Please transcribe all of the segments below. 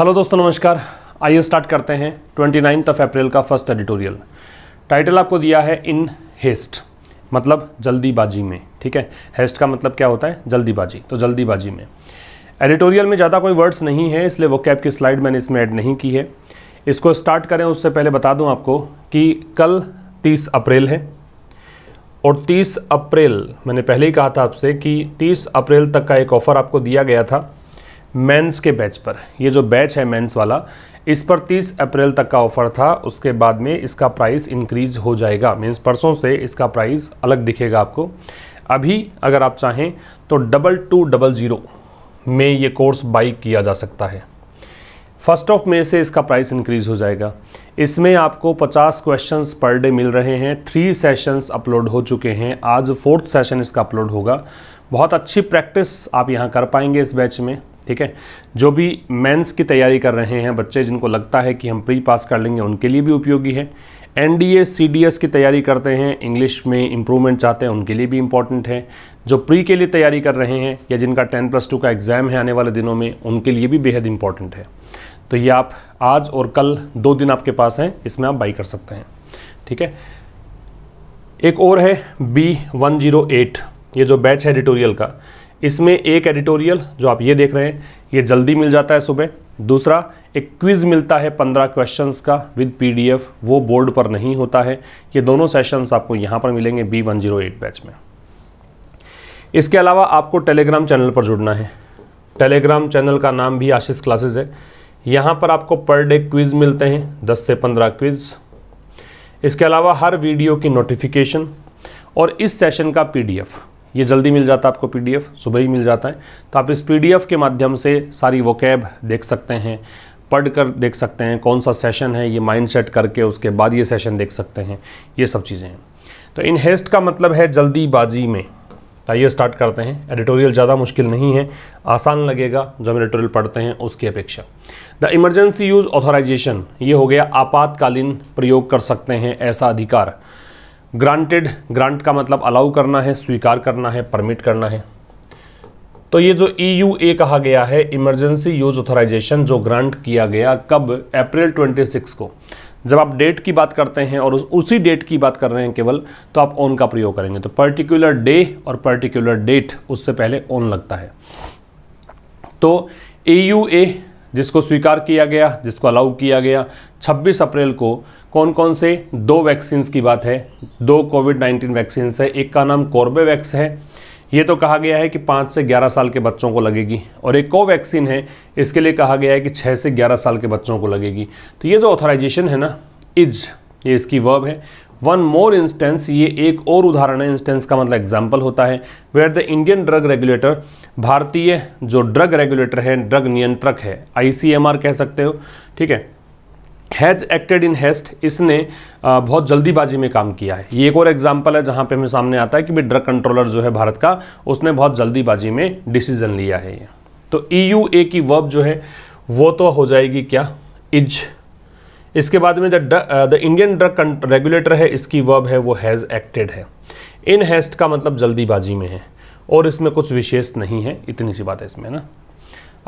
hello दोस्तों नमस्कार आइए स्टार्ट करते हैं ट्वेंटी नाइन्थ ऑफ अप्रैल का फर्स्ट एडिटोरियल टाइटल आपको दिया है इन हेस्ट मतलब जल्दीबाजी में ठीक है हेस्ट का मतलब क्या होता है जल्दीबाजी तो जल्दीबाजी में एडिटोरियल में ज़्यादा कोई वर्ड्स नहीं है इसलिए वो कैप की स्लाइड मैंने इसमें ऐड नहीं की है इसको स्टार्ट करें उससे पहले बता दूं आपको कि कल 30 अप्रैल है और 30 अप्रैल मैंने पहले ही कहा था आपसे कि 30 अप्रैल तक का एक ऑफ़र आपको दिया गया था मेंस के बैच पर ये जो बैच है मेंस वाला इस पर 30 अप्रैल तक का ऑफ़र था उसके बाद में इसका प्राइस इंक्रीज हो जाएगा मीन्स परसों से इसका प्राइस अलग दिखेगा आपको अभी अगर आप चाहें तो डबल टू डबल ज़ीरो में ये कोर्स बाई किया जा सकता है फर्स्ट ऑफ मे से इसका प्राइस इंक्रीज हो जाएगा इसमें आपको 50 क्वेश्चंस पर डे मिल रहे हैं थ्री सेशंस अपलोड हो चुके हैं आज फोर्थ सेशन इसका अपलोड होगा बहुत अच्छी प्रैक्टिस आप यहाँ कर पाएंगे इस बैच में ठीक है जो भी मेंस की तैयारी कर रहे हैं बच्चे जिनको लगता है कि हम प्री पास कर लेंगे उनके लिए भी उपयोगी है एन डी की तैयारी करते हैं इंग्लिश में इम्प्रूवमेंट चाहते हैं उनके लिए भी इम्पॉर्टेंट है जो प्री के लिए तैयारी कर रहे हैं या जिनका टेन प्लस टू का एग्ज़ाम है आने वाले दिनों में उनके लिए भी बेहद इम्पॉर्टेंट है तो ये आप आज और कल दो दिन आपके पास हैं इसमें आप बाई कर सकते हैं ठीक है एक और है बी वन जीरो एट ये जो बैच है एडिटोरियल का इसमें एक एडिटोरियल जो आप ये देख रहे हैं ये जल्दी मिल जाता है सुबह दूसरा एक क्विज़ मिलता है पंद्रह क्वेश्चंस का विद पीडीएफ वो बोर्ड पर नहीं होता है ये दोनों सेशंस आपको यहाँ पर मिलेंगे B one zero eight batch में इसके अलावा आपको टेलीग्राम चैनल पर जुड़ना है टेलीग्राम चैनल का नाम भी आशीष क्लासेज है यहाँ पर आपको पर डे क्विज़ मिलते हैं दस से पंद्रह क्विज़ इसके अलावा हर वीडियो की नोटिफिकेशन और इस सेशन का पीडीएफ ये जल्दी मिल जाता है आपको पीडीएफ सुबह ही मिल जाता है तो आप इस पीडीएफ के माध्यम से सारी वो देख सकते हैं पढ़ कर देख सकते हैं कौन सा सेशन है ये माइंड सेट करके उसके बाद ये सेशन देख सकते हैं ये सब चीज़ें हैं तो इन हेस्ट का मतलब है जल्दीबाजी में तो आइए स्टार्ट करते हैं एडिटोरियल ज़्यादा मुश्किल नहीं है आसान लगेगा जब एडिटोरियल पढ़ते हैं उसकी अपेक्षा द इमरजेंसी यूज़ ऑथोराइजेशन ये हो गया आपातकालीन प्रयोग कर सकते हैं ऐसा अधिकार ग्रांटेड ग्रांट का मतलब अलाउ करना है स्वीकार करना है परमिट करना है तो ये जो ई e कहा गया है इमरजेंसी यूज ऑथोराइजेशन जो ग्रांट किया गया कब अप्रैल 26 को जब आप डेट की बात करते हैं और उस उसी डेट की बात कर रहे हैं केवल तो आप ऑन का प्रयोग करेंगे तो पर्टिकुलर डे और पर्टिकुलर डेट उससे पहले ऑन लगता है तो ए e जिसको स्वीकार किया गया जिसको अलाउ किया गया 26 अप्रैल को कौन कौन से दो वैक्सीन्स की बात है दो कोविड 19 वैक्सीन्स है एक का नाम कॉर्बेवैक्स है ये तो कहा गया है कि पाँच से ग्यारह साल के बच्चों को लगेगी और एक कोवैक्सीन है इसके लिए कहा गया है कि छः से ग्यारह साल के बच्चों को लगेगी तो ये जो ऑथराइजेशन है ना इज ये इसकी वर्ब है वन मोर इंस्टेंस ये एक और उदाहरण है इंस्टेंस का मतलब एग्जाम्पल होता है where the Indian drug regulator भारतीय जो ड्रग रेगुलेटर है ड्रग नियंत्रक है आईसीएमआर कह सकते हो ठीक है हैज़ एक्टेड इन हेस्ट इसने बहुत जल्दीबाजी में काम किया है ये एक और एग्जाम्पल है जहाँ पे हमें सामने आता है कि भाई ड्रग कंट्रोलर जो है भारत का उसने बहुत जल्दीबाजी में डिसीजन लिया है तो ई यू ए की वर्ब जो है वो तो हो जाएगी क्या इज इसके बाद में द इंडियन ड्रग रेगुलेटर है इसकी वर्ब है वो हैज़ एक्टेड है इन हैस्ट का मतलब जल्दीबाजी में है और इसमें कुछ विशेष नहीं है इतनी सी बात है इसमें ना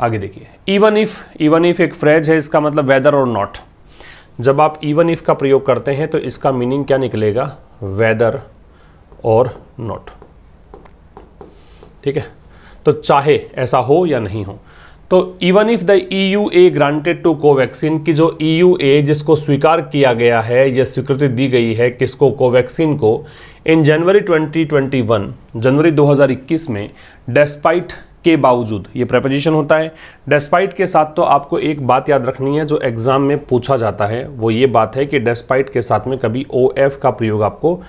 आगे देखिए इवन इफ़ इवन इफ़ एक फ्रेज है इसका मतलब वेदर और नॉट जब आप इवन इफ़ का प्रयोग करते हैं तो इसका मीनिंग क्या निकलेगा वेदर और नॉट ठीक है तो चाहे ऐसा हो या नहीं हो तो even if the E U A granted to Covaxin की जो ई यू ए जिसको स्वीकार किया गया है या स्वीकृति दी गई है किसको कोवैक्सीन को इन जनवरी 2021 जनवरी 2021 में डेस्पाइट के बावजूद ये प्रपोजिशन होता है डेस्पाइट के साथ तो आपको एक बात याद रखनी है जो एग्ज़ाम में पूछा जाता है वो ये बात है कि डेस्पाइट के साथ में कभी ओ एफ का प्रयोग आपको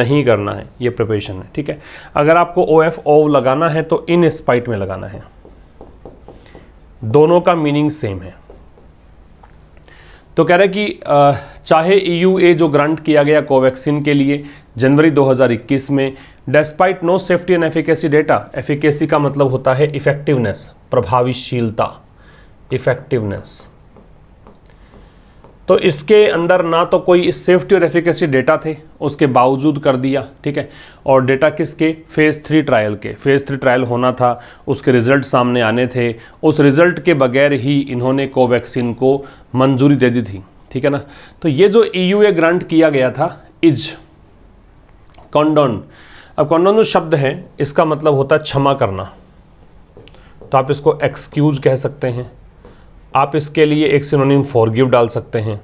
नहीं करना है ये प्रपोजिशन है ठीक है अगर आपको ओ एफ ओ लगाना है तो इन स्पाइट में लगाना है दोनों का मीनिंग सेम है तो कह रहे कि चाहे ईयूए e जो ग्रांट किया गया कोवैक्सीन के लिए जनवरी 2021 में despite no safety and efficacy data efficacy का मतलब होता है इफेक्टिवनेस प्रभावशीलता इफेक्टिवनेस तो इसके अंदर ना तो कोई सेफ्टी और एफिकेसी डेटा थे उसके बावजूद कर दिया ठीक है और डेटा किसके फेज़ थ्री ट्रायल के फेज़ थ्री ट्रायल होना था उसके रिज़ल्ट सामने आने थे उस रिज़ल्ट के बगैर ही इन्होंने कोवैक्सीन को मंजूरी दे दी थी ठीक है ना तो ये जो ई e ग्रांट किया गया था इज कॉन्डोन अब कॉन्डोन जो शब्द है इसका मतलब होता है क्षमा करना तो आप इसको एक्सक्यूज कह सकते हैं आप इसके लिए एक सिनोनिम फॉरगिव डाल सकते हैं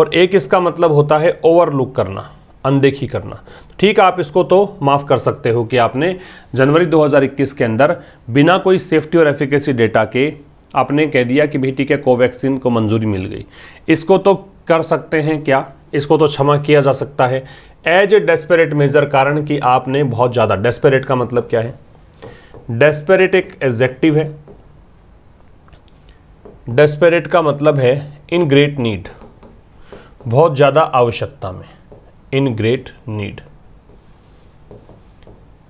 और एक इसका मतलब होता है ओवरलुक करना अनदेखी करना ठीक आप इसको तो माफ़ कर सकते हो कि आपने जनवरी 2021 के अंदर बिना कोई सेफ्टी और एफिकेसी डेटा के आपने कह दिया कि भाई ठीक है कोवैक्सीन को मंजूरी मिल गई इसको तो कर सकते हैं क्या इसको तो क्षमा किया जा सकता है एज ए डेस्पेरेट मेजर कारण कि आपने बहुत ज़्यादा डेस्पेरेट का मतलब क्या है डेस्पेरेट एक एग्जेक्टिव है डेस्पेरेट का मतलब है इन ग्रेट नीड बहुत ज़्यादा आवश्यकता में इन ग्रेट नीड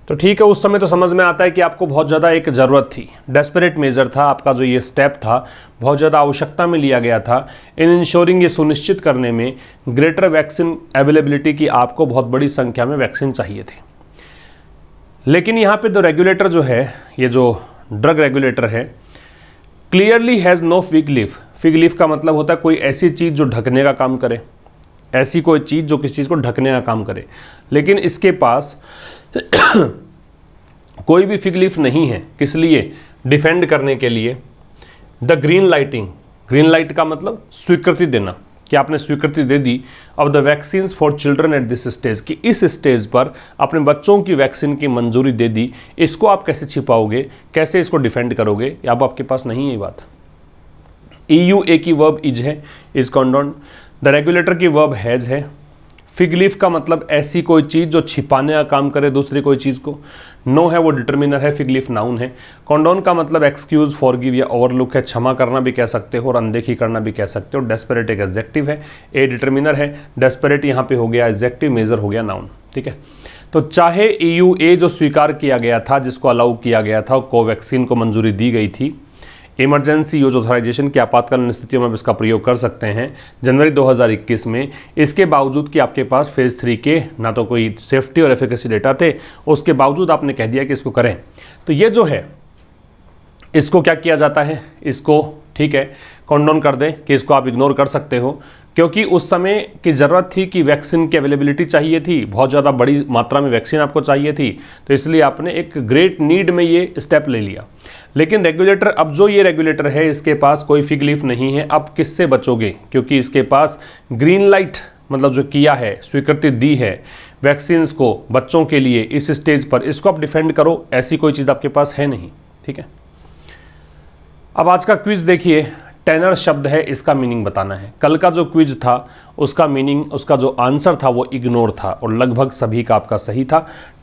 तो ठीक है उस समय तो समझ में आता है कि आपको बहुत ज़्यादा एक ज़रूरत थी डेस्परेट मेजर था आपका जो ये स्टेप था बहुत ज़्यादा आवश्यकता में लिया गया था इन इंश्योरिंग ये सुनिश्चित करने में ग्रेटर वैक्सीन अवेलेबिलिटी की आपको बहुत बड़ी संख्या में वैक्सीन चाहिए थी लेकिन यहाँ पे जो तो रेगुलेटर जो है ये जो ड्रग रेगुलेटर है clearly has no fig leaf fig leaf का मतलब होता है कोई ऐसी चीज़ जो ढकने का काम करे ऐसी कोई चीज़ जो किसी चीज़ को ढकने का काम करे लेकिन इसके पास कोई भी फिग लीफ नहीं है किस लिए डिफेंड करने के लिए the green lighting green light का मतलब स्वीकृति देना कि आपने स्वीकृति दे दी अब the vaccine for children at this stage कि इस स्टेज पर अपने बच्चों की वैक्सीन की मंजूरी दे दी इसको आप कैसे छिपाओगे कैसे इसको डिफेंड करोगे अब आपके पास नहीं है बात ई यू ए की वर्ब इज है इज कॉन्डोन द रेगुलेटर की वर्ब हैज है लीफ का मतलब ऐसी कोई चीज़ जो छिपाने का काम करे दूसरी कोई चीज़ को नो है वो डिटर्मिनर है फिगलीफ नाउन है कॉन्डोन का मतलब एक्सक्यूज़ फॉर गिव या ओवरलुक है क्षमा करना भी कह सकते हो और अनदेखी करना भी कह सकते हो डेस्परेट एक एग्जेक्टिव है ए डिटर्मिनर है डेस्परेट यहाँ पे हो गया एग्जेक्टिव मेजर हो गया नाउन ठीक है तो चाहे ई e जो स्वीकार किया गया था जिसको अलाउ किया गया था कोवैक्सीन को मंजूरी दी गई थी इमरजेंसी यूज ऑथोराइजेशन की आपातकालीन स्थितियों में इसका प्रयोग कर सकते हैं जनवरी 2021 में इसके बावजूद कि आपके पास फेज़ थ्री के ना तो कोई सेफ्टी और एफिकेसी डेटा थे उसके बावजूद आपने कह दिया कि इसको करें तो ये जो है इसको क्या किया जाता है इसको ठीक है कॉन्डोन कर दें कि इसको आप इग्नोर कर सकते हो क्योंकि उस समय की ज़रूरत थी कि वैक्सीन की अवेलेबिलिटी चाहिए थी बहुत ज़्यादा बड़ी मात्रा में वैक्सीन आपको चाहिए थी तो इसलिए आपने एक ग्रेट नीड में ये स्टेप ले लिया लेकिन रेगुलेटर अब जो ये रेगुलेटर है इसके पास कोई फिग लीफ नहीं है आप किससे बचोगे क्योंकि इसके पास ग्रीन लाइट मतलब जो किया है स्वीकृति दी है वैक्सीन्स को बच्चों के लिए इस स्टेज पर इसको आप डिफेंड करो ऐसी कोई चीज़ आपके पास है नहीं ठीक है अब आज का क्विज देखिए टेनर शब्द है इसका मीनिंग बताना है कल का जो क्विज था उसका मीनिंग उसका जो आंसर था वो इग्नोर था और लगभग सभी का आपका सही था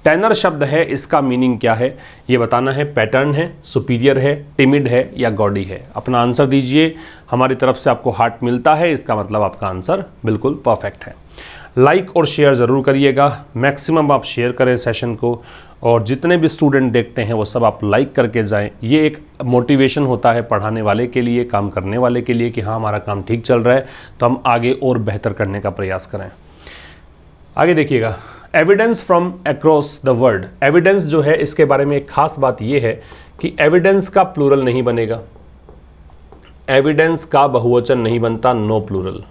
टेनर शब्द है इसका मीनिंग क्या है ये बताना है पैटर्न है सुपीरियर है टिमिड है या गॉडी है अपना आंसर दीजिए हमारी तरफ से आपको हार्ट मिलता है इसका मतलब आपका आंसर बिल्कुल परफेक्ट है लाइक और शेयर ज़रूर करिएगा मैक्सिमम आप शेयर करें सेशन को और जितने भी स्टूडेंट देखते हैं वो सब आप लाइक करके जाएं ये एक मोटिवेशन होता है पढ़ाने वाले के लिए काम करने वाले के लिए कि हाँ हमारा काम ठीक चल रहा है तो हम आगे और बेहतर करने का प्रयास करें आगे देखिएगा evidence from across the world evidence जो है इसके बारे में एक खास बात यह है कि एविडेंस का प्लूरल नहीं बनेगा एविडेंस का बहुवचन नहीं बनता नो प्लूरल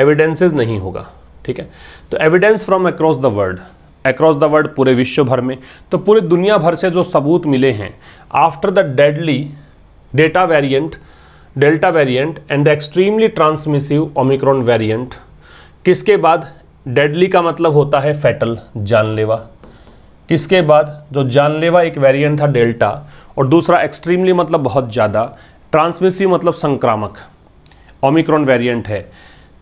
एविडेंसेज नहीं होगा ठीक है तो evidence from across the world across the world पूरे विश्व भर में तो पूरे दुनिया भर से जो सबूत मिले हैं after the deadly data variant delta variant and the extremely transmissive omicron variant किसके बाद डेडली का मतलब होता है फैटल जानलेवा किसके बाद जो जानलेवा एक वेरिएंट था डेल्टा और दूसरा एक्सट्रीमली मतलब बहुत ज़्यादा ट्रांसमिसिव मतलब संक्रामक ओमिक्रॉन वेरिएंट है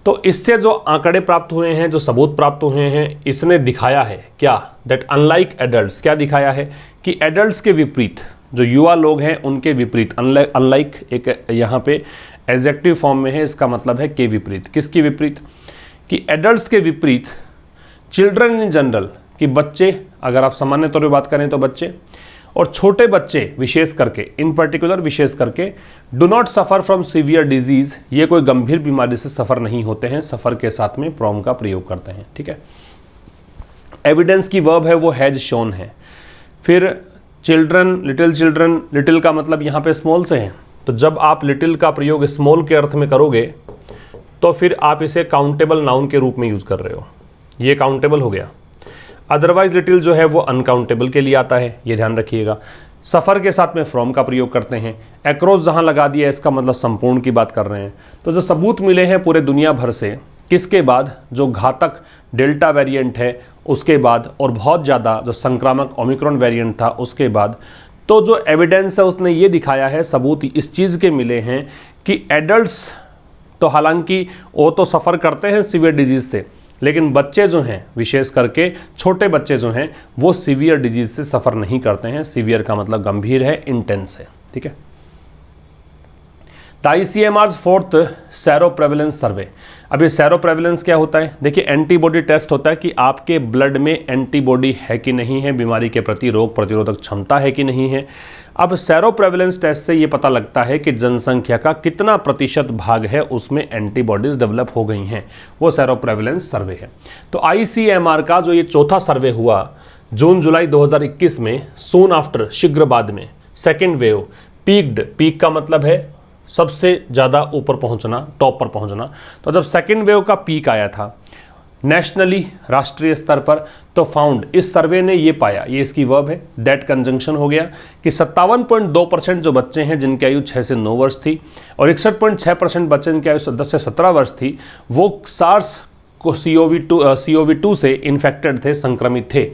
तो इससे जो आंकड़े प्राप्त हुए हैं जो सबूत प्राप्त हुए हैं इसने दिखाया है क्या दैट अनलाइक एडल्ट क्या दिखाया है कि एडल्ट के विपरीत जो युवा लोग हैं उनके विपरीत अनलाइक एक यहाँ पे एग्जेक्टिव फॉर्म में है इसका मतलब है के विपरीत किसके विपरीत कि एडल्ट के विपरीत चिल्ड्रन इन जनरल कि बच्चे अगर आप सामान्य तौर पर बात करें तो बच्चे और छोटे बच्चे विशेष करके इन पर्टिकुलर विशेष करके do not suffer from severe disease ये कोई गंभीर बीमारी से सफ़र नहीं होते हैं सफ़र के साथ में प्रॉम का प्रयोग करते हैं ठीक है एविडेंस की वर्ब है वो हैज शोन है फिर चिल्ड्रन लिटिल चिल्ड्रन लिटिल का मतलब यहां पे स्मॉल से है तो जब आप लिटिल का प्रयोग स्मॉल के अर्थ में करोगे तो फिर आप इसे काउंटेबल नाउन के रूप में यूज़ कर रहे हो ये काउंटेबल हो गया अदरवाइज लिटिल जो है वो अनकाउंटेबल के लिए आता है ये ध्यान रखिएगा सफ़र के साथ में फ्रॉम का प्रयोग करते हैं एक्रोस जहाँ लगा दिया इसका मतलब संपूर्ण की बात कर रहे हैं तो जो सबूत मिले हैं पूरे दुनिया भर से किसके बाद जो घातक डेल्टा वेरिएंट है उसके बाद और बहुत ज़्यादा जो संक्रामक ओमिक्रॉन वेरिएंट था उसके बाद तो जो एविडेंस है उसने ये दिखाया है सबूत इस चीज़ के मिले हैं कि एडल्ट तो हालांकि वो तो सफ़र करते हैं सीवियर डिजीज़ से लेकिन बच्चे जो हैं विशेष करके छोटे बच्चे जो हैं वो सीवियर डिजीज से सफ़र नहीं करते हैं सीवियर का मतलब गंभीर है इंटेंस है ठीक है the C M R fourth sero prevalence survey अब ये सैरो प्रेवलेंस क्या होता है देखिए एंटीबॉडी टेस्ट होता है कि आपके ब्लड में एंटीबॉडी है कि नहीं है बीमारी के प्रति रोग प्रतिरोधक क्षमता है कि नहीं है अब सैरो प्रेवलेंस टेस्ट से ये पता लगता है कि जनसंख्या का कितना प्रतिशत भाग है उसमें एंटीबॉडीज़ डेवलप हो गई हैं वो सैरो प्रेवलेंस सर्वे है तो आईसीएमआर का जो ये चौथा सर्वे हुआ जून जुलाई 2021 में सोन आफ्टर शीघ्र बाद में सेकेंड वेव पीकड पीक का मतलब है सबसे ज़्यादा ऊपर पहुंचना टॉप पर पहुंचना तो जब सेकेंड वेव का पीक आया था नेशनली राष्ट्रीय स्तर पर तो फाउंड इस सर्वे ने ये पाया ये इसकी वर्ब है डेट कंजंक्शन हो गया कि सत्तावन पॉइंट दो परसेंट जो बच्चे हैं जिनकी आयु छः से नौ वर्ष थी और इकसठ पॉइंट छः परसेंट बच्चे जिनकी आयु दस से सत्रह वर्ष थी वो सार्स को C O V two C O V two से इन्फेक्टेड थे संक्रमित थे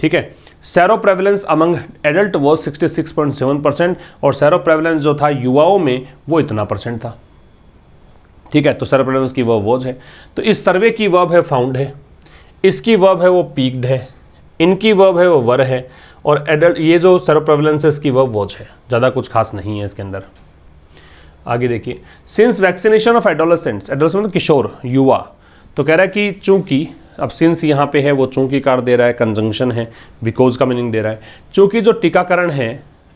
ठीक है सैरो प्रेवलेंस अमंग एडल्ट वो sixty six point seven percent और सैरो प्रेवलेंस जो था युवाओं में वो इतना परसेंट था ठीक है तो सरप्रोनाउंस की वर्ब वॉज है तो इस सर्वे की वर्ब है फाउंड है इसकी वर्ब है वो पीक्ड है इनकी वर्ब है वो वर है और एडल्ट ये जो सरप्रवलेंस है इसकी वर्ब वॉच है ज़्यादा कुछ खास नहीं है इसके अंदर आगे देखिए since vaccination of adolescents adolescent मतलब किशोर युवा तो कह रहा है कि चूंकि अब सिंस यहाँ पे है वो चूंकि कार दे रहा है कंजंक्शन है बिकॉज का मीनिंग दे रहा है चूंकि जो टीकाकरण है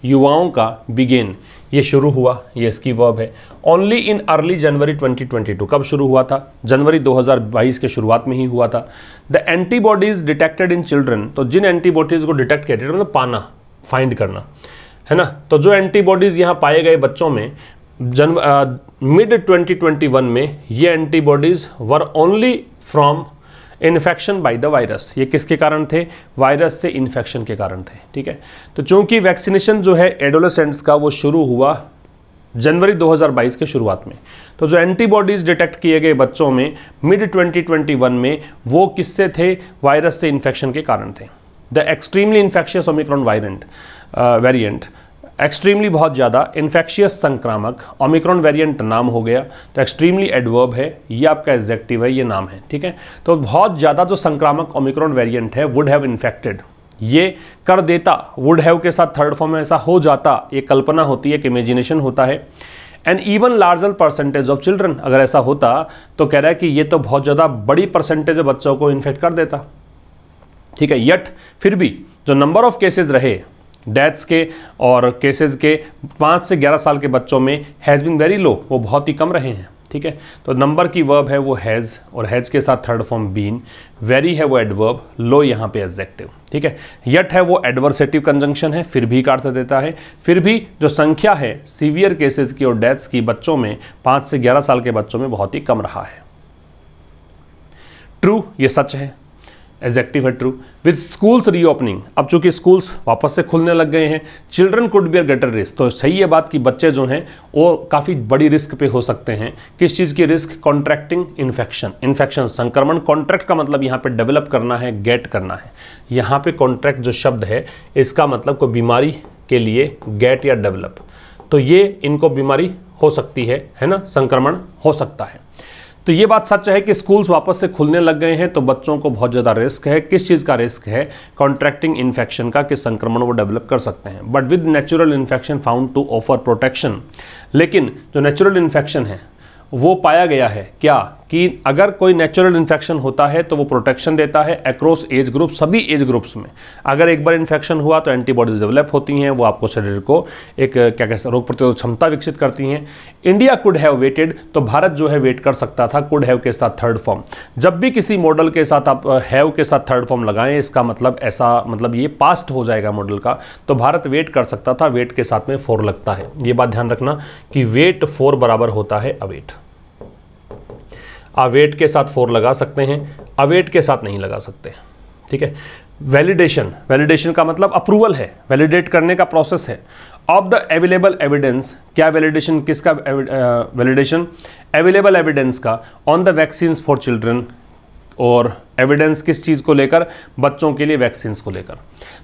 युवाओं का बिगेन ये शुरू हुआ ये इसकी वर्ब है ओनली इन अर्ली जनवरी 2022 कब शुरू हुआ था जनवरी 2022 के शुरुआत में ही हुआ था the antibodies detected in children तो जिन एंटीबॉडीज़ को डिटेक्ट किया मतलब पाना फाइंड करना है ना तो जो एंटीबॉडीज़ यहाँ पाए गए बच्चों में जन मिड 2021 में ये antibodies were only from infection by the virus ये किसके कारण थे वायरस से इन्फेक्शन के कारण थे ठीक है तो चूंकि वैक्सीनेशन जो है एडोलसेंट्स का वो शुरू हुआ जनवरी 2022 के शुरुआत में तो जो एंटीबॉडीज़ डिटेक्ट किए गए बच्चों में मिड 2021 में वो किससे थे वायरस से इन्फेक्शन के कारण थे the extremely infectious omicron variant variant extremely बहुत ज़्यादा इन्फेक्शियस संक्रामक ओमिक्रॉन वेरिएंट नाम हो गया तो एक्सट्रीमली एडवर्ब है ये आपका एग्जेक्टिव है ये नाम है ठीक है तो बहुत ज़्यादा जो संक्रामक ओमिक्रॉन वेरिएंट है वुड हैव इन्फेक्टेड ये कर देता वुड हैव के साथ थर्ड फॉर्म में ऐसा हो जाता ये कल्पना होती है एक इमेजिनेशन होता है and even larger percentage of children अगर ऐसा होता तो कह रहा है कि ये तो बहुत ज़्यादा बड़ी परसेंटेज बच्चों को इन्फेक्ट कर देता ठीक है यट फिर भी जो नंबर ऑफ केसेज रहे डेथ्स के और केसेस के पाँच से ग्यारह साल के बच्चों में हैज़ बिन वेरी लो वो बहुत ही कम रहे हैं ठीक है तो नंबर की वर्ब है वो हैज़ और हैज़ के साथ थर्ड फॉर्म बीन वेरी है वो एडवर्ब लो यहाँ पे एग्जेक्टिव ठीक है यट है वो एडवर्सेटिव कंजंक्शन है फिर भी का अर्थ देता है फिर भी जो संख्या है सीवियर केसेज की और डेथ्स की बच्चों में पाँच से ग्यारह साल के बच्चों में बहुत ही कम रहा है ट्रू ये सच है एग्जैक्टिव है ट्रू विद स्कूल्स रीओपनिंग अब चूंकि स्कूल्स वापस से खुलने लग गए हैं children could be at greater risk तो सही है बात कि बच्चे जो हैं वो काफ़ी बड़ी रिस्क पे हो सकते हैं किस चीज़ की रिस्क कॉन्ट्रैक्टिंग इन्फेक्शन इन्फेक्शन संक्रमण कॉन्ट्रैक्ट का मतलब यहाँ पे डेवलप करना है गेट करना है यहाँ पे कॉन्ट्रैक्ट जो शब्द है इसका मतलब कोई बीमारी के लिए गेट या डेवलप तो ये इनको बीमारी हो सकती है है ना संक्रमण हो सकता है तो ये बात सच है कि स्कूल्स वापस से खुलने लग गए हैं तो बच्चों को बहुत ज़्यादा रिस्क है किस चीज़ का रिस्क है कॉन्ट्रैक्टिंग इन्फेक्शन का कि संक्रमण वो डेवलप कर सकते हैं but with natural infection found to offer protection लेकिन जो नेचुरल इन्फेक्शन है वो पाया गया है क्या कि अगर कोई नेचुरल इन्फेक्शन होता है तो वो प्रोटेक्शन देता है एक्रॉस एज ग्रुप सभी एज ग्रुप्स में अगर एक बार इन्फेक्शन हुआ तो एंटीबॉडीज डेवलप होती हैं वो आपको शरीर को एक क्या कहते हैं रोग प्रतिरोध क्षमता विकसित करती हैं इंडिया कुड हैव वेटेड तो भारत जो है वेट कर सकता था कुड हैव के साथ थर्ड फॉर्म जब भी किसी मॉडल के साथ आप हैव के साथ थर्ड फॉर्म लगाएं इसका मतलब ऐसा मतलब ये पास्ट हो जाएगा मॉडल का तो भारत वेट कर सकता था वेट के साथ में फोर लगता है ये बात ध्यान रखना कि वेट फोर बराबर होता है अवेट अवेट के साथ फोर लगा सकते हैं अवेट के साथ नहीं लगा सकते ठीक है वैलिडेशन वैलिडेशन का मतलब अप्रूवल है वैलिडेट करने का प्रोसेस है ऑफ द अवेलेबल एविडेंस क्या वैलिडेशन किसका वैलिडेशन अवेलेबल एविडेंस का on the vaccines for children और एविडेंस किस चीज़ को लेकर बच्चों के लिए वैक्सीन्स को लेकर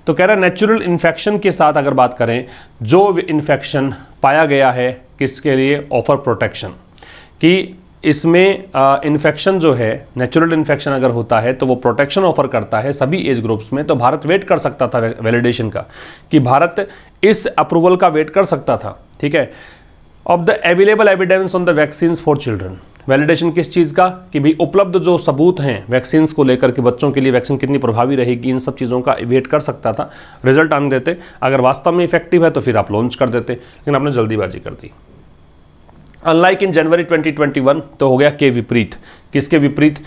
तो कह रहा है नेचुरल इन्फेक्शन के साथ अगर बात करें जो इन्फेक्शन पाया गया है किसके लिए ऑफर प्रोटेक्शन कि इसमें इन्फेक्शन जो है नेचुरल इन्फेक्शन अगर होता है तो वो प्रोटेक्शन ऑफर करता है सभी एज ग्रुप्स में तो भारत वेट कर सकता था वैलिडेशन का कि भारत इस अप्रूवल का वेट कर सकता था ठीक है of the available evidence on the vaccine for children validation किस चीज़ का कि भाई उपलब्ध जो सबूत हैं वैक्सीन्स को लेकर के बच्चों के लिए वैक्सीन कितनी प्रभावी रहेगी इन सब चीज़ों का वेट कर सकता था रिजल्ट आने देते अगर वास्तव में इफेक्टिव है तो फिर आप लॉन्च कर देते लेकिन आपने जल्दीबाजी कर दी अनलाइक इन जनवरी 2021 तो हो गया के विपरीत किसके विपरीत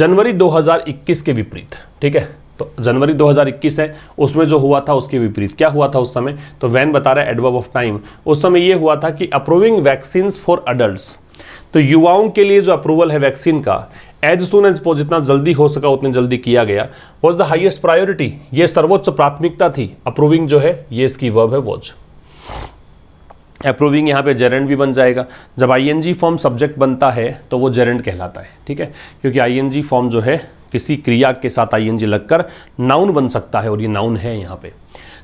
जनवरी 2021 के विपरीत ठीक है तो जनवरी 2021 है उसमें जो हुआ था उसके विपरीत क्या हुआ था उस समय तो वैन बता रहा है एडवर्ब ऑफ टाइम उस समय यह हुआ था कि अप्रूविंग वैक्सीन फॉर अडल्ट तो युवाओं के लिए जो अप्रूवल है वैक्सीन का एज सुन एज पोज जितना जल्दी हो सका उतने जल्दी किया गया वॉज द हाइएस्ट प्रायोरिटी ये सर्वोच्च प्राथमिकता थी अप्रूविंग जो है ये इसकी वर्ब है वॉज अप्रूविंग यहाँ पे जेरेंट भी बन जाएगा जब आईएनजी फॉर्म सब्जेक्ट बनता है तो वो जेरेंट कहलाता है ठीक है क्योंकि आईएनजी फॉर्म जो है किसी क्रिया के साथ आईएनजी लगकर नाउन बन सकता है और ये नाउन है यहाँ पे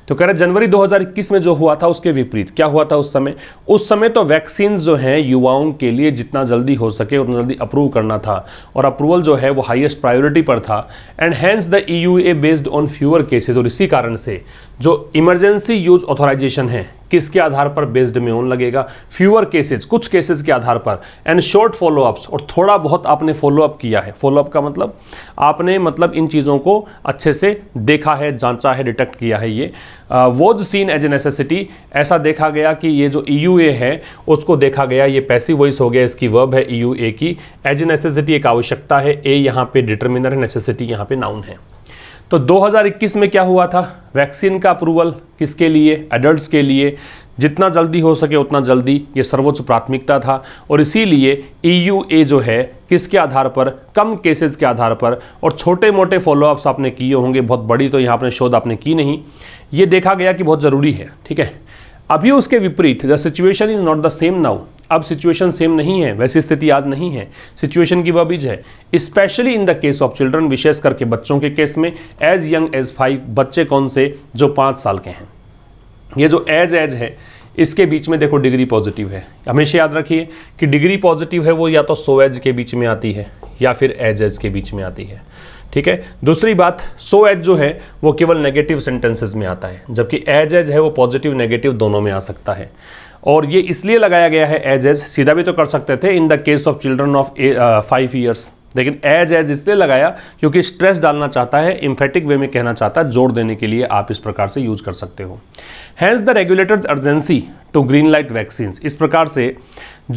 तो कह रहे जनवरी 2021 में जो हुआ था उसके विपरीत क्या हुआ था उस समय उस समय तो वैक्सीन जो है युवाओं के लिए जितना जल्दी हो सके उतना जल्दी अप्रूव करना था और अप्रूवल जो है वो हाईएस्ट प्रायोरिटी पर था and hence the E based on fewer cases और इसी कारण से जो इमरजेंसी यूज ऑथोराइजेशन है किसके आधार पर बेस्ड मेन लगेगा फ्यूअर केसेज कुछ केसेज के आधार पर एंड शॉर्ट फॉलोअप्स और थोड़ा बहुत आपने फॉलोअप किया है फॉलोअप का मतलब आपने मतलब इन चीज़ों को अच्छे से देखा है जांचा है डिटेक्ट किया है ये was seen as a necessity ऐसा देखा गया कि ये जो ई e है उसको देखा गया ये पैसिव वॉइस हो गया इसकी वर्ब है ई e की एज ए नेसेसिटी एक आवश्यकता है ए यहाँ पे डिटर्मिनर है नेसेसिटी यहाँ पे नाउन है तो 2021 में क्या हुआ था वैक्सीन का अप्रूवल किसके लिए एडल्ट्स के लिए जितना जल्दी हो सके उतना जल्दी ये सर्वोच्च प्राथमिकता था और इसीलिए ईयूए e जो है किसके आधार पर कम केसेस के आधार पर और छोटे मोटे फॉलोअप्स आपने किए होंगे बहुत बड़ी तो यहाँ आपने शोध आपने की नहीं ये देखा गया कि बहुत ज़रूरी है ठीक है अभी उसके विपरीत the situation is not the same now अब सिचुएशन सेम नहीं है वैसी स्थिति आज नहीं है सिचुएशन की बीज है specially in the case of children विशेष करके बच्चों के केस में एज यंग एज फाइव बच्चे कौन से जो पाँच साल के हैं ये जो एज एज है इसके बीच में देखो डिग्री पॉजिटिव है हमेशा याद रखिए कि डिग्री पॉजिटिव है वो या तो सो एज के बीच में आती है या फिर एज एज के बीच में आती है ठीक है दूसरी बात सो एज जो है वो केवल नेगेटिव सेंटेंसेस में आता है जबकि एज एज है वो पॉजिटिव नेगेटिव दोनों में आ सकता है और ये इसलिए लगाया गया है एज एज सीधा भी तो कर सकते थे in the case of children of five years लेकिन एज एज इसलिए लगाया क्योंकि स्ट्रेस डालना चाहता है इम्फेटिक वे में कहना चाहता है जोर देने के लिए आप इस प्रकार से यूज कर सकते हो hence the regulators urgency to green light vaccine इस प्रकार से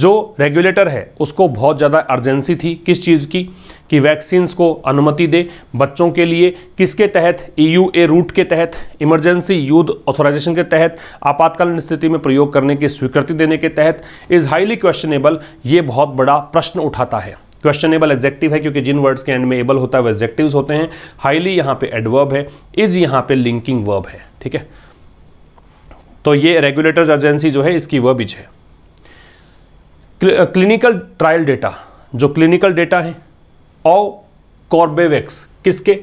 जो रेगुलेटर है उसको बहुत ज़्यादा अर्जेंसी थी किस चीज़ की कि वैक्सीन को अनुमति दे बच्चों के लिए किसके तहत ई ए रूट के तहत इमरजेंसी यूथ ऑथोराइजेशन के तहत आपातकालीन स्थिति में प्रयोग करने की स्वीकृति देने के तहत इज हाईली क्वेश्चनेबल ये बहुत बड़ा प्रश्न उठाता है क्वेश्चनेबल एग्जेक्टिव है क्योंकि जिन वर्ड्स के एंड में एबल होता है वो एग्जेक्टिव होते हैं हाईली यहाँ पे एडवर्ब है इज यहाँ पे लिंकिंग वर्ब है ठीक है तो ये रेगुलेटर्स एजेंसी जो है इसकी वर्ब इज है क्लिनिकल ट्रायल डेटा जो क्लिनिकल डेटा है और कॉर्बेवैक्स किसके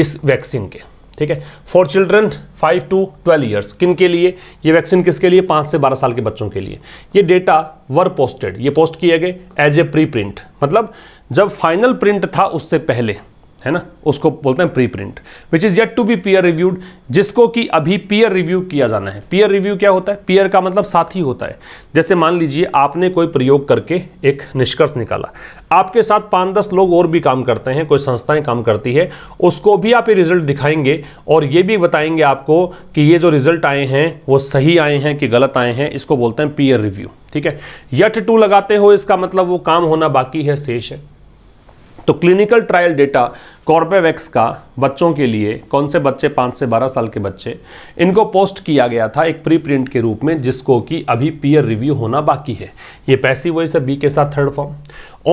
इस वैक्सीन के ठीक है for children five to twelve years किन के लिए ये वैक्सीन किसके लिए पाँच से बारह साल के बच्चों के लिए ये डेटा वर पोस्टेड ये पोस्ट किए गए एज ए प्री प्रिंट मतलब जब फाइनल प्रिंट था उससे पहले है ना उसको बोलते हैं preprint which is yet to be peer reviewed जिसको कि अभी पीयर रिव्यू किया जाना है पीयर रिव्यू क्या होता है पीयर का मतलब साथी होता है जैसे मान लीजिए आपने कोई प्रयोग करके एक निष्कर्ष निकाला आपके साथ पाँच दस लोग और भी काम करते हैं कोई संस्थाएं काम करती है उसको भी आप ये रिजल्ट दिखाएंगे और ये भी बताएंगे आपको कि ये जो रिजल्ट आए हैं वो सही आए हैं कि गलत आए हैं इसको बोलते हैं पीयर रिव्यू ठीक है यट टू लगाते हो इसका मतलब वो काम होना बाकी है शेष है तो क्लिनिकल ट्रायल डेटा कॉर्बेवैक्स का बच्चों के लिए कौन से बच्चे पाँच से बारह साल के बच्चे इनको पोस्ट किया गया था एक प्री प्रिंट के रूप में जिसको कि अभी पीयर रिव्यू होना बाकी है ये पैसिव वॉइस है बी के साथ third form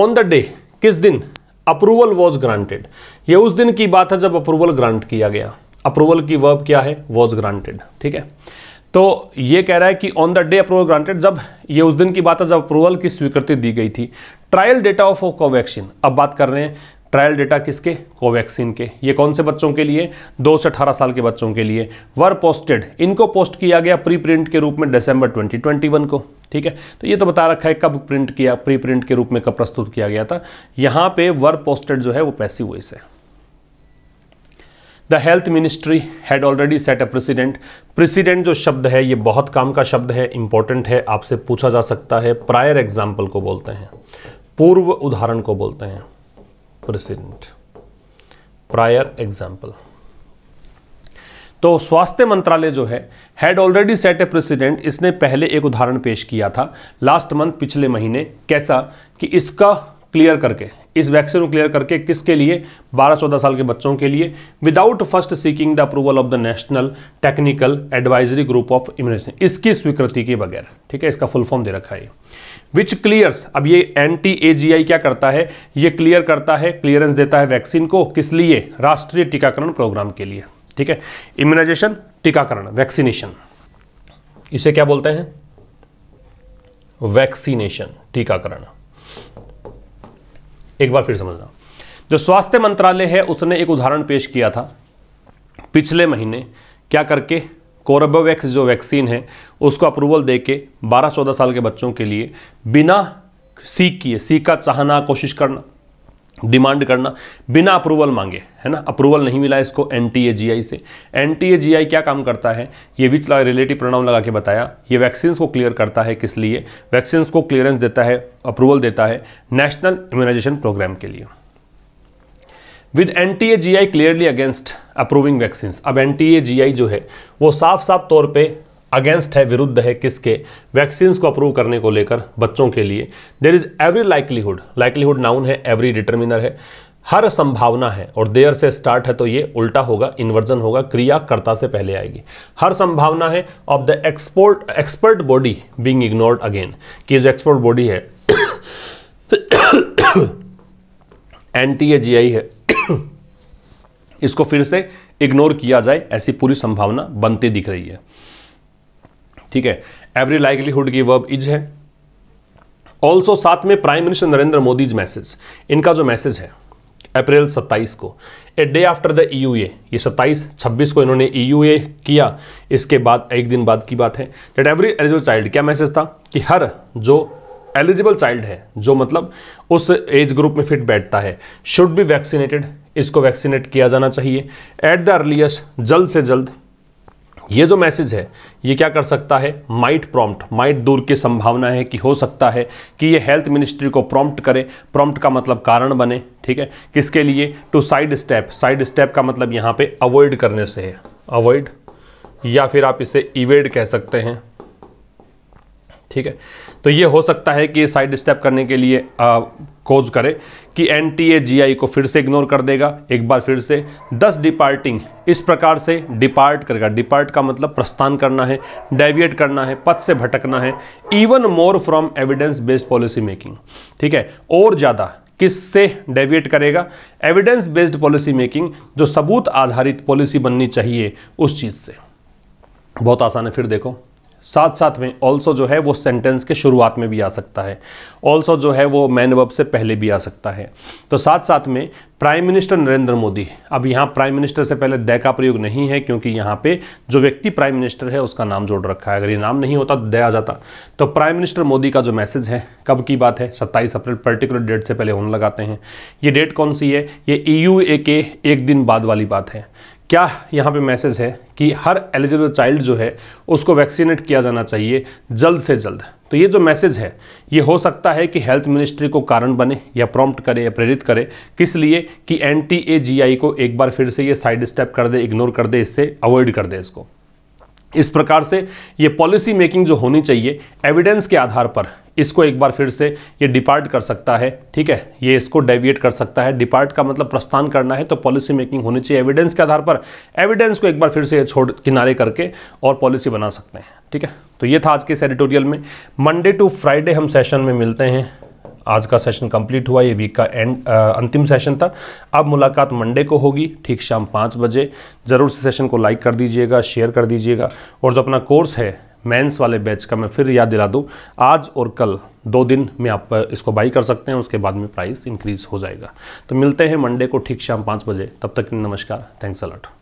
on the day किस दिन अप्रूवल वॉज ग्रांटेड ये उस दिन की बात है जब अप्रूवल ग्रांट किया गया अप्रूवल की वर्ब क्या है वॉज ग्रांटेड ठीक है तो ये कह रहा है कि on the day approval granted जब ये उस दिन की बात है जब अप्रूवल की स्वीकृति दी गई थी ट्रायल डेटा ऑफ कोवैक्सीन अब बात कर रहे हैं ट्रायल डेटा किसके कोवैक्सीन के ये कौन से बच्चों के लिए दो से अठारह साल के बच्चों के लिए वर पोस्टेड इनको पोस्ट किया गया प्री प्रिंट के रूप में दिसंबर 2021 को ठीक है तो ये तो बता रखा है कब प्रिंट किया प्री प्रिंट के रूप में कब प्रस्तुत किया गया था यहां पे वर पोस्टेड जो है वो पैसिव वॉइस है the health ministry had already set a precedent precedent जो शब्द है ये बहुत काम का शब्द है इंपॉर्टेंट है आपसे पूछा जा सकता है प्रायर एग्जाम्पल को बोलते हैं पूर्व उदाहरण को बोलते हैं प्रेसिडेंट प्रायर एग्जाम्पल तो स्वास्थ्य मंत्रालय जो है had already set a precedent इसने पहले एक उदाहरण पेश किया था लास्ट मंथ पिछले महीने कैसा कि इसका क्लियर करके इस वैक्सीन को क्लियर करके किसके लिए 12-14 साल के बच्चों के लिए without first seeking the approval of the national technical advisory group of immunisation इसकी स्वीकृति के बगैर ठीक है इसका फुल फॉर्म दे रखा है विच क्लियर्स अब ये एंटी एजीआई क्या करता है ये क्लियर करता है क्लियरेंस देता है वैक्सीन को किस लिए राष्ट्रीय टीकाकरण प्रोग्राम के लिए ठीक है इम्यूनाइजेशन टीकाकरण वैक्सीनेशन इसे क्या बोलते हैं वैक्सीनेशन टीकाकरण एक बार फिर समझना जो स्वास्थ्य मंत्रालय है उसने एक उदाहरण पेश किया था पिछले महीने क्या करके कोरबोवैक्स जो वैक्सीन है उसको अप्रूवल दे के बारह चौदह साल के बच्चों के लिए बिना सीख किए सीख का चाहना कोशिश करना डिमांड करना बिना अप्रूवल मांगे है ना अप्रूवल नहीं मिला इसको एन टी ए जी आई से एन टी ए जी आई क्या काम करता है ये विच लगा रिलेटिव प्रणाम लगा के बताया ये वैक्सीन्स को क्लियर करता है किस लिए वैक्सीन्स को क्लियरेंस देता है अप्रूवल देता है नेशनल इम्यूनाइजेशन प्रोग्राम के लिए with N T A G I clearly against approving vaccine अब N T A G I जो है वो साफ साफ तौर पर अगेंस्ट है विरुद्ध है किसके वैक्सीन को अप्रूव करने को लेकर बच्चों के लिए there is every likelihood likelihood noun है एवरी डिटर्मिनर है हर संभावना है और देर से स्टार्ट है तो ये उल्टा होगा इन्वर्जन होगा क्रियाकर्ता से पहले आएगी हर संभावना है of the export expert body being ignored again कि जो एक्सपर्ट बॉडी है N T A G I है इसको फिर से इग्नोर किया जाए ऐसी पूरी संभावना बनती दिख रही है ठीक है एवरी लाइवलीहुड की वर्ब इज है ऑल्सो साथ में prime minister Narendra Modi's message इनका जो मैसेज है अप्रैल 27 को a day after the a ये 27 26 को इन्होंने ई e किया इसके बाद एक दिन बाद की बात है डेट एवरी एलिजिबल चाइल्ड क्या मैसेज था कि हर जो एलिजिबल चाइल्ड है जो मतलब उस एज ग्रुप में फिट बैठता है शुड बी वैक्सीनेटेड इसको वैक्सीनेट किया जाना चाहिए एट द अर्लीस्ट जल्द से जल्द ये जो मैसेज है ये क्या कर सकता है माइट प्रॉम्प्ट माइट दूर की संभावना है कि हो सकता है कि ये हेल्थ मिनिस्ट्री को प्रॉम्प्ट करे प्रॉम्प्ट का मतलब कारण बने ठीक है किसके लिए to side step side step का मतलब यहाँ पे अवॉइड करने से है अवॉइड या फिर आप इसे इवेड कह सकते हैं ठीक है तो ये हो सकता है कि साइड स्टेप करने के लिए कोज करे कि एन टी ए जी आई को फिर से इग्नोर कर देगा एक बार फिर से दस डिपार्टिंग इस प्रकार से डिपार्ट करेगा डिपार्ट का मतलब प्रस्थान करना है डेविएट करना है पथ से भटकना है even more from evidence based policy making ठीक है और ज़्यादा किससे डेविएट करेगा एविडेंस बेस्ड पॉलिसी मेकिंग जो सबूत आधारित पॉलिसी बननी चाहिए उस चीज़ से बहुत आसान है फिर देखो साथ साथ में ऑल्सो जो है वो सेंटेंस के शुरुआत में भी आ सकता है ऑल्सो जो है वो मैन वर्ब से पहले भी आ सकता है तो साथ साथ में प्राइम मिनिस्टर नरेंद्र मोदी अब यहाँ प्राइम मिनिस्टर से पहले दया का प्रयोग नहीं है क्योंकि यहाँ पे जो व्यक्ति प्राइम मिनिस्टर है उसका नाम जोड़ रखा है अगर ये नाम नहीं होता तो दया आ जाता तो प्राइम मिनिस्टर मोदी का जो मैसेज है कब की बात है सत्ताईस अप्रैल पर्टिकुलर डेट से पहले होने लगाते हैं ये डेट कौन सी है ये ई e के एक दिन बाद वाली बात है क्या यहाँ पे मैसेज है कि हर एलिजिबल चाइल्ड जो है उसको वैक्सीनेट किया जाना चाहिए जल्द से जल्द तो ये जो मैसेज है ये हो सकता है कि हेल्थ मिनिस्ट्री को कारण बने या प्रॉम्प्ट करे या प्रेरित करे किस लिए कि एन टी ए जी आई को एक बार फिर से ये साइड स्टेप कर दे इग्नोर कर दे इससे अवॉइड कर दे इसको इस प्रकार से ये पॉलिसी मेकिंग जो होनी चाहिए एविडेंस के आधार पर इसको एक बार फिर से ये डिपार्ट कर सकता है ठीक है ये इसको डेविएट कर सकता है डिपार्ट का मतलब प्रस्थान करना है तो पॉलिसी मेकिंग होनी चाहिए एविडेंस के आधार पर एविडेंस को एक बार फिर से ये छोड़ किनारे करके और पॉलिसी बना सकते हैं ठीक है तो ये था आज के इस एडिटोरियल में मंडे टू फ्राइडे हम सेशन में मिलते हैं आज का सेशन कंप्लीट हुआ ये वीक का एंड अंतिम सेशन था अब मुलाकात मंडे को होगी ठीक शाम पाँच बजे ज़रूर से सेशन को लाइक कर दीजिएगा शेयर कर दीजिएगा और जो अपना कोर्स है मेंस वाले बैच का मैं फिर याद दिला दूँ आज और कल दो दिन में आप इसको बाई कर सकते हैं उसके बाद में प्राइस इंक्रीज़ हो जाएगा तो मिलते हैं मंडे को ठीक शाम पाँच बजे तब तक नमस्कार थैंक्स अलॉट